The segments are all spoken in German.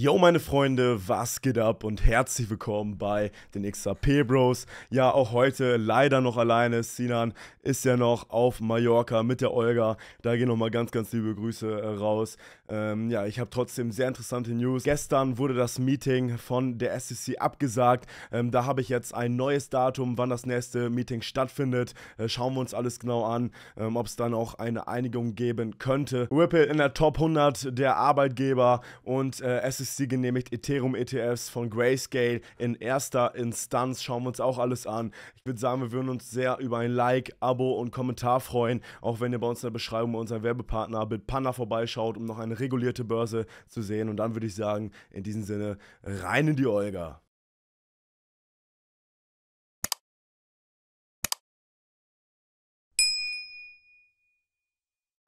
Yo, meine Freunde, was geht ab und herzlich willkommen bei den XRP Bros. Ja, auch heute leider noch alleine. Sinan ist ja noch auf Mallorca mit der Olga. Da gehen nochmal ganz, ganz liebe Grüße äh, raus. Ähm, ja, ich habe trotzdem sehr interessante News. Gestern wurde das Meeting von der SEC abgesagt. Ähm, da habe ich jetzt ein neues Datum, wann das nächste Meeting stattfindet. Äh, schauen wir uns alles genau an, ähm, ob es dann auch eine Einigung geben könnte. Ripple in der Top 100 der Arbeitgeber und äh, SEC genehmigt Ethereum ETFs von Grayscale in erster Instanz. Schauen wir uns auch alles an. Ich würde sagen, wir würden uns sehr über ein Like, Abo und Kommentar freuen, auch wenn ihr bei uns in der Beschreibung bei unserem Werbepartner Bitpanda vorbeischaut, um noch eine regulierte Börse zu sehen. Und dann würde ich sagen, in diesem Sinne, rein in die Olga.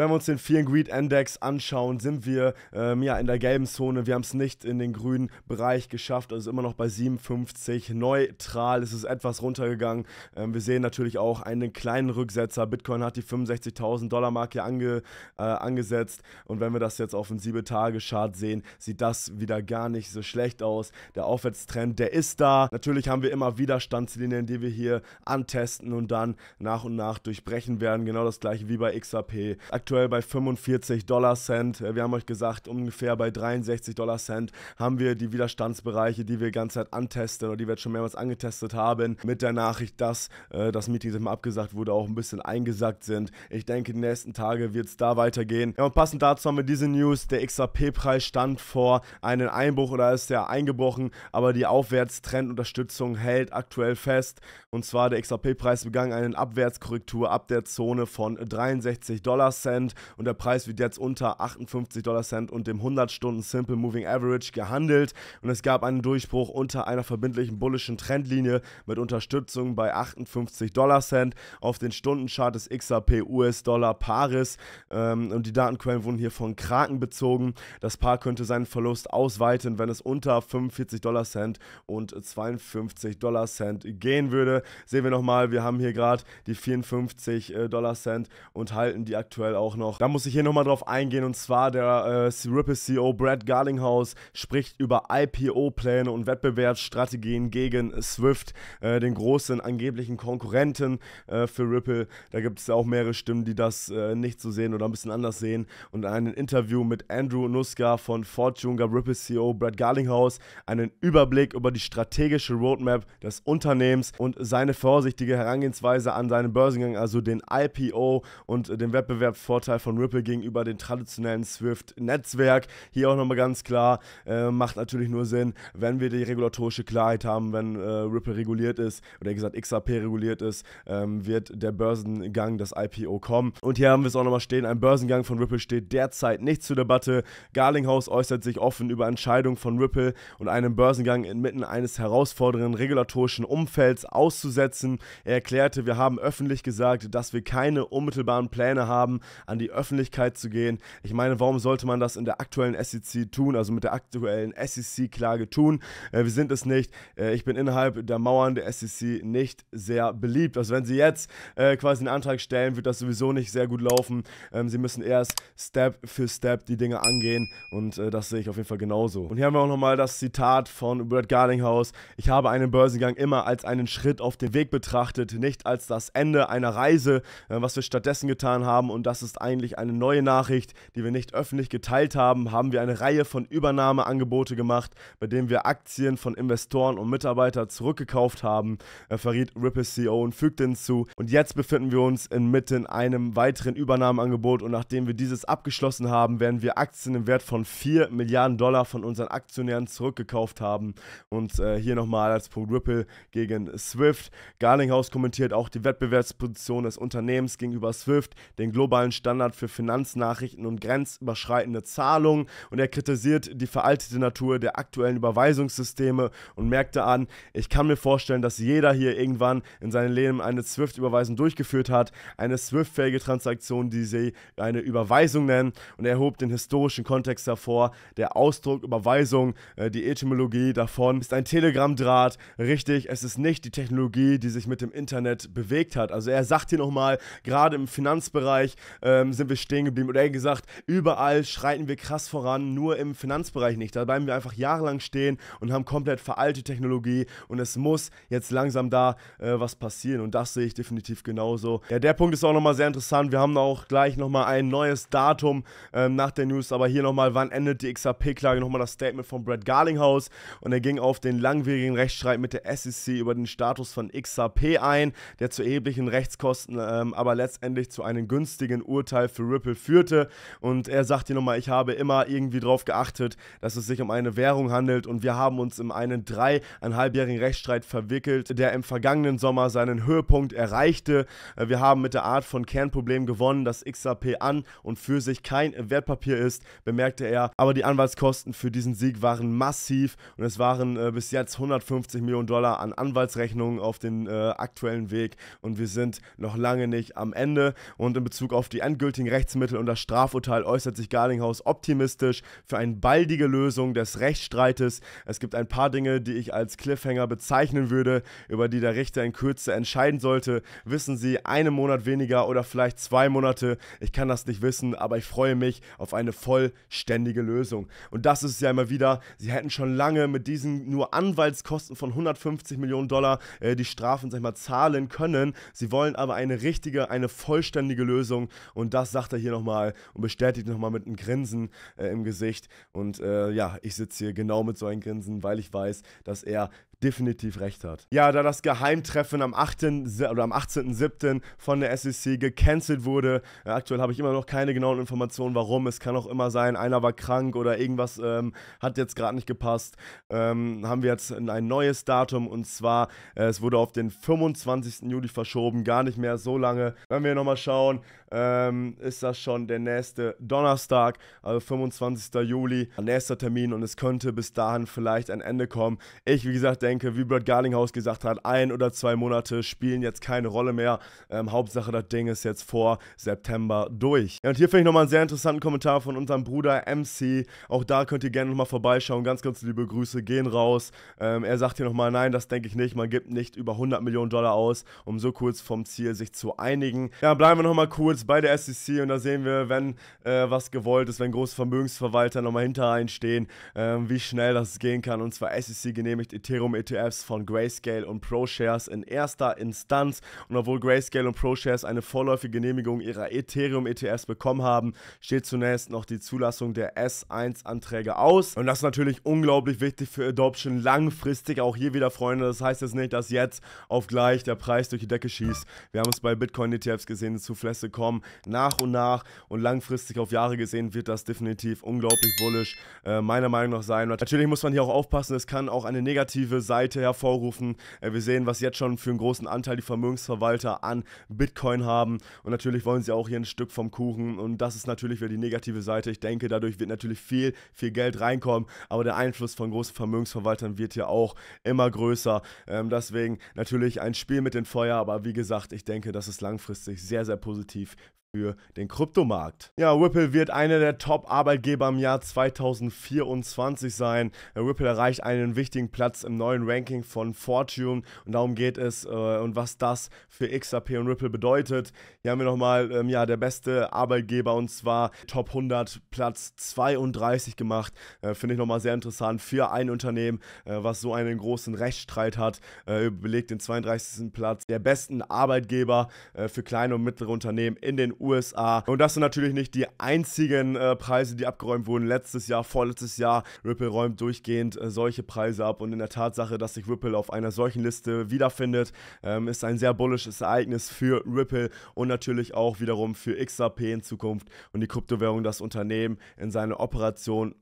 Wenn wir uns den Fear and Greed Index anschauen, sind wir ähm, ja in der gelben Zone. Wir haben es nicht in den grünen Bereich geschafft, also immer noch bei 57. Neutral ist es etwas runtergegangen. Ähm, wir sehen natürlich auch einen kleinen Rücksetzer. Bitcoin hat die 65.000 Dollar Marke ange, äh, angesetzt und wenn wir das jetzt auf den 7-Tage-Chart sehen, sieht das wieder gar nicht so schlecht aus. Der Aufwärtstrend, der ist da. Natürlich haben wir immer Widerstandslinien, die wir hier antesten und dann nach und nach durchbrechen werden. Genau das gleiche wie bei XRP aktuell bei 45 Dollar Cent. Äh, wir haben euch gesagt, ungefähr bei 63 Dollar Cent haben wir die Widerstandsbereiche, die wir die ganze Zeit antesten oder die wir jetzt schon mehrmals angetestet haben, mit der Nachricht, dass äh, das Meeting immer abgesagt wurde, auch ein bisschen eingesackt sind. Ich denke, die nächsten Tage wird es da weitergehen. Ja, und passend dazu haben wir diese News, der XRP-Preis stand vor einem Einbruch oder ist ja eingebrochen, aber die Aufwärtstrendunterstützung hält aktuell fest. Und zwar der XRP-Preis begann eine Abwärtskorrektur ab der Zone von 63 Dollar Cent. Cent und der Preis wird jetzt unter 58 Dollar Cent und dem 100 Stunden Simple Moving Average gehandelt und es gab einen Durchbruch unter einer verbindlichen bullischen Trendlinie mit Unterstützung bei 58 Dollar Cent auf den Stundenchart des XRP US-Dollar Paares ähm, und die Datenquellen wurden hier von Kraken bezogen. Das Paar könnte seinen Verlust ausweiten, wenn es unter 45 Dollar Cent und 52 Dollar Cent gehen würde. Sehen wir nochmal, wir haben hier gerade die 54 äh, Dollar Cent und halten die aktuell auch auch noch. Da muss ich hier nochmal drauf eingehen und zwar der äh, Ripple CEO Brad Garlinghouse spricht über IPO-Pläne und Wettbewerbsstrategien gegen Swift, äh, den großen angeblichen Konkurrenten äh, für Ripple. Da gibt es ja auch mehrere Stimmen, die das äh, nicht so sehen oder ein bisschen anders sehen. Und ein Interview mit Andrew Nuska von Fortune gab Ripple CEO Brad Garlinghouse einen Überblick über die strategische Roadmap des Unternehmens und seine vorsichtige Herangehensweise an seinen Börsengang, also den IPO und den Wettbewerb vor Vorteil von Ripple gegenüber dem traditionellen Swift-Netzwerk. Hier auch nochmal ganz klar, äh, macht natürlich nur Sinn, wenn wir die regulatorische Klarheit haben, wenn äh, Ripple reguliert ist oder wie gesagt XRP reguliert ist, ähm, wird der Börsengang, das IPO kommen. Und hier haben wir es auch nochmal stehen, ein Börsengang von Ripple steht derzeit nicht zur Debatte. Garlinghouse äußert sich offen über Entscheidungen von Ripple und einen Börsengang inmitten eines herausfordernden regulatorischen Umfelds auszusetzen. Er erklärte, wir haben öffentlich gesagt, dass wir keine unmittelbaren Pläne haben, an die Öffentlichkeit zu gehen. Ich meine, warum sollte man das in der aktuellen SEC tun, also mit der aktuellen SEC-Klage tun? Äh, wir sind es nicht. Äh, ich bin innerhalb der Mauern der SEC nicht sehr beliebt. Also wenn Sie jetzt äh, quasi einen Antrag stellen, wird das sowieso nicht sehr gut laufen. Ähm, Sie müssen erst Step für Step die Dinge angehen und äh, das sehe ich auf jeden Fall genauso. Und hier haben wir auch nochmal das Zitat von Brad Garlinghouse. Ich habe einen Börsengang immer als einen Schritt auf den Weg betrachtet, nicht als das Ende einer Reise, äh, was wir stattdessen getan haben und das ist ist eigentlich eine neue Nachricht, die wir nicht öffentlich geteilt haben, haben wir eine Reihe von Übernahmeangebote gemacht, bei denen wir Aktien von Investoren und Mitarbeitern zurückgekauft haben, verriet äh, Ripple CEO und fügte hinzu. Und jetzt befinden wir uns inmitten einem weiteren Übernahmeangebot und nachdem wir dieses abgeschlossen haben, werden wir Aktien im Wert von 4 Milliarden Dollar von unseren Aktionären zurückgekauft haben. Und äh, hier nochmal als Punkt Ripple gegen Swift. Garlinghaus kommentiert auch die Wettbewerbsposition des Unternehmens gegenüber Swift, den globalen Standard für Finanznachrichten und grenzüberschreitende Zahlungen und er kritisiert die veraltete Natur der aktuellen Überweisungssysteme und merkte an, ich kann mir vorstellen, dass jeder hier irgendwann in seinem Leben eine Swift-Überweisung durchgeführt hat, eine Swift-fähige Transaktion, die sie eine Überweisung nennen und er hob den historischen Kontext davor, der Ausdruck Überweisung, äh, die Etymologie davon ist ein Telegram-Draht, richtig, es ist nicht die Technologie, die sich mit dem Internet bewegt hat. Also er sagt hier nochmal, gerade im Finanzbereich äh, ähm, sind wir stehen geblieben. Oder ehrlich gesagt, überall schreiten wir krass voran, nur im Finanzbereich nicht. Da bleiben wir einfach jahrelang stehen und haben komplett veralte Technologie und es muss jetzt langsam da äh, was passieren. Und das sehe ich definitiv genauso. Ja, der Punkt ist auch nochmal sehr interessant. Wir haben auch gleich nochmal ein neues Datum ähm, nach der News, aber hier nochmal, wann endet die XRP-Klage? Nochmal das Statement von Brad Garlinghouse und er ging auf den langwierigen Rechtsstreit mit der SEC über den Status von XRP ein, der zu erheblichen Rechtskosten, ähm, aber letztendlich zu einem günstigen Urteil Urteil für Ripple führte. Und er sagt hier nochmal, ich habe immer irgendwie darauf geachtet, dass es sich um eine Währung handelt und wir haben uns in einen dreieinhalbjährigen Rechtsstreit verwickelt, der im vergangenen Sommer seinen Höhepunkt erreichte. Äh, wir haben mit der Art von Kernproblem gewonnen, dass XRP an und für sich kein Wertpapier ist, bemerkte er. Aber die Anwaltskosten für diesen Sieg waren massiv und es waren äh, bis jetzt 150 Millionen Dollar an Anwaltsrechnungen auf den äh, aktuellen Weg und wir sind noch lange nicht am Ende. Und in Bezug auf die endgültigen Rechtsmittel und das Strafurteil äußert sich Garlinghaus optimistisch für eine baldige Lösung des Rechtsstreites. Es gibt ein paar Dinge, die ich als Cliffhanger bezeichnen würde, über die der Richter in Kürze entscheiden sollte. Wissen Sie, einen Monat weniger oder vielleicht zwei Monate. Ich kann das nicht wissen, aber ich freue mich auf eine vollständige Lösung. Und das ist es ja immer wieder, Sie hätten schon lange mit diesen nur Anwaltskosten von 150 Millionen Dollar äh, die Strafen, sag ich mal, zahlen können. Sie wollen aber eine richtige, eine vollständige Lösung. Und das sagt er hier nochmal und bestätigt nochmal mit einem Grinsen äh, im Gesicht. Und äh, ja, ich sitze hier genau mit so einem Grinsen, weil ich weiß, dass er definitiv recht hat. Ja, da das Geheimtreffen am 8. oder am 18.07. von der SEC gecancelt wurde, äh, aktuell habe ich immer noch keine genauen Informationen, warum. Es kann auch immer sein, einer war krank oder irgendwas ähm, hat jetzt gerade nicht gepasst. Ähm, haben wir jetzt ein neues Datum und zwar, äh, es wurde auf den 25. Juli verschoben, gar nicht mehr so lange. Wenn wir nochmal schauen, ähm, ist das schon der nächste Donnerstag, also 25. Juli, nächster Termin und es könnte bis dahin vielleicht ein Ende kommen. Ich, wie gesagt, denke, denke, wie Bert Garlinghaus gesagt hat, ein oder zwei Monate spielen jetzt keine Rolle mehr. Ähm, Hauptsache, das Ding ist jetzt vor September durch. Ja, und hier finde ich nochmal einen sehr interessanten Kommentar von unserem Bruder MC. Auch da könnt ihr gerne nochmal vorbeischauen. Ganz, ganz liebe Grüße gehen raus. Ähm, er sagt hier nochmal, nein, das denke ich nicht. Man gibt nicht über 100 Millionen Dollar aus, um so kurz vom Ziel sich zu einigen. Ja, bleiben wir nochmal kurz bei der SEC und da sehen wir, wenn äh, was gewollt ist, wenn große Vermögensverwalter nochmal hinter einstehen, äh, wie schnell das gehen kann. Und zwar SEC genehmigt Ethereum ETFs von Grayscale und ProShares in erster Instanz. Und obwohl Grayscale und ProShares eine vorläufige Genehmigung ihrer Ethereum-ETFs bekommen haben, steht zunächst noch die Zulassung der S1-Anträge aus. Und das ist natürlich unglaublich wichtig für Adoption langfristig. Auch hier wieder, Freunde, das heißt jetzt nicht, dass jetzt auf gleich der Preis durch die Decke schießt. Wir haben es bei Bitcoin-ETFs gesehen, die Zuflässe kommen nach und nach und langfristig auf Jahre gesehen wird das definitiv unglaublich bullisch, äh, meiner Meinung nach sein. Natürlich muss man hier auch aufpassen, es kann auch eine negative Seite hervorrufen. Äh, wir sehen, was jetzt schon für einen großen Anteil die Vermögensverwalter an Bitcoin haben. Und natürlich wollen sie auch hier ein Stück vom Kuchen. Und das ist natürlich wieder die negative Seite. Ich denke, dadurch wird natürlich viel, viel Geld reinkommen. Aber der Einfluss von großen Vermögensverwaltern wird ja auch immer größer. Ähm, deswegen natürlich ein Spiel mit dem Feuer. Aber wie gesagt, ich denke, das ist langfristig sehr, sehr positiv für den Kryptomarkt. Ja, Ripple wird einer der Top-Arbeitgeber im Jahr 2024 sein. Äh, Ripple erreicht einen wichtigen Platz im neuen Ranking von Fortune und darum geht es äh, und was das für XRP und Ripple bedeutet. Hier haben wir nochmal ähm, ja, der beste Arbeitgeber und zwar Top 100 Platz 32 gemacht. Äh, Finde ich nochmal sehr interessant für ein Unternehmen, äh, was so einen großen Rechtsstreit hat. Äh, belegt den 32. Platz der besten Arbeitgeber äh, für kleine und mittlere Unternehmen in den USA. Und das sind natürlich nicht die einzigen äh, Preise, die abgeräumt wurden. Letztes Jahr, vorletztes Jahr, Ripple räumt durchgehend äh, solche Preise ab. Und in der Tatsache, dass sich Ripple auf einer solchen Liste wiederfindet, ähm, ist ein sehr bullisches Ereignis für Ripple und natürlich auch wiederum für XRP in Zukunft und die Kryptowährung, das Unternehmen in seine Operation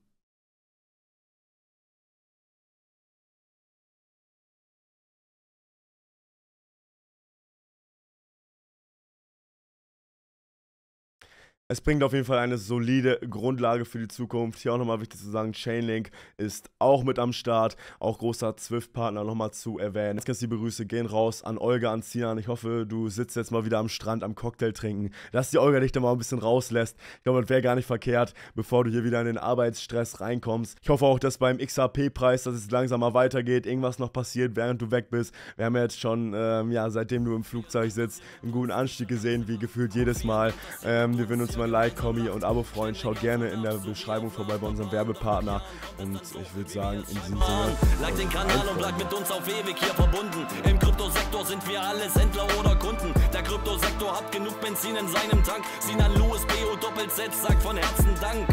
Es bringt auf jeden Fall eine solide Grundlage für die Zukunft. Hier auch nochmal wichtig zu sagen, Chainlink ist auch mit am Start. Auch großer Zwift-Partner nochmal zu erwähnen. Jetzt ganz die Grüße gehen raus an Olga, an Sinan. Ich hoffe, du sitzt jetzt mal wieder am Strand am Cocktail trinken. Dass die Olga dich da mal ein bisschen rauslässt. Ich glaube, das wäre gar nicht verkehrt, bevor du hier wieder in den Arbeitsstress reinkommst. Ich hoffe auch, dass beim xrp preis dass es langsam mal weitergeht, irgendwas noch passiert, während du weg bist. Wir haben jetzt schon, ähm, ja, seitdem du im Flugzeug sitzt, einen guten Anstieg gesehen, wie gefühlt jedes Mal. Ähm, wir würden uns mal Like, Kommi und Abo freuen. Schaut gerne in der Beschreibung vorbei bei unserem Werbepartner. Und ich würde sagen, in diesem Sinne. Like den Kanal und bleib mit uns auf ewig hier verbunden. Im Kryptosektor sind wir alles Händler oder Kunden. Der Kryptosektor hat genug Benzin in seinem Tank. Sinan Louis, BO Doppel Z, sagt von Herzen Dank.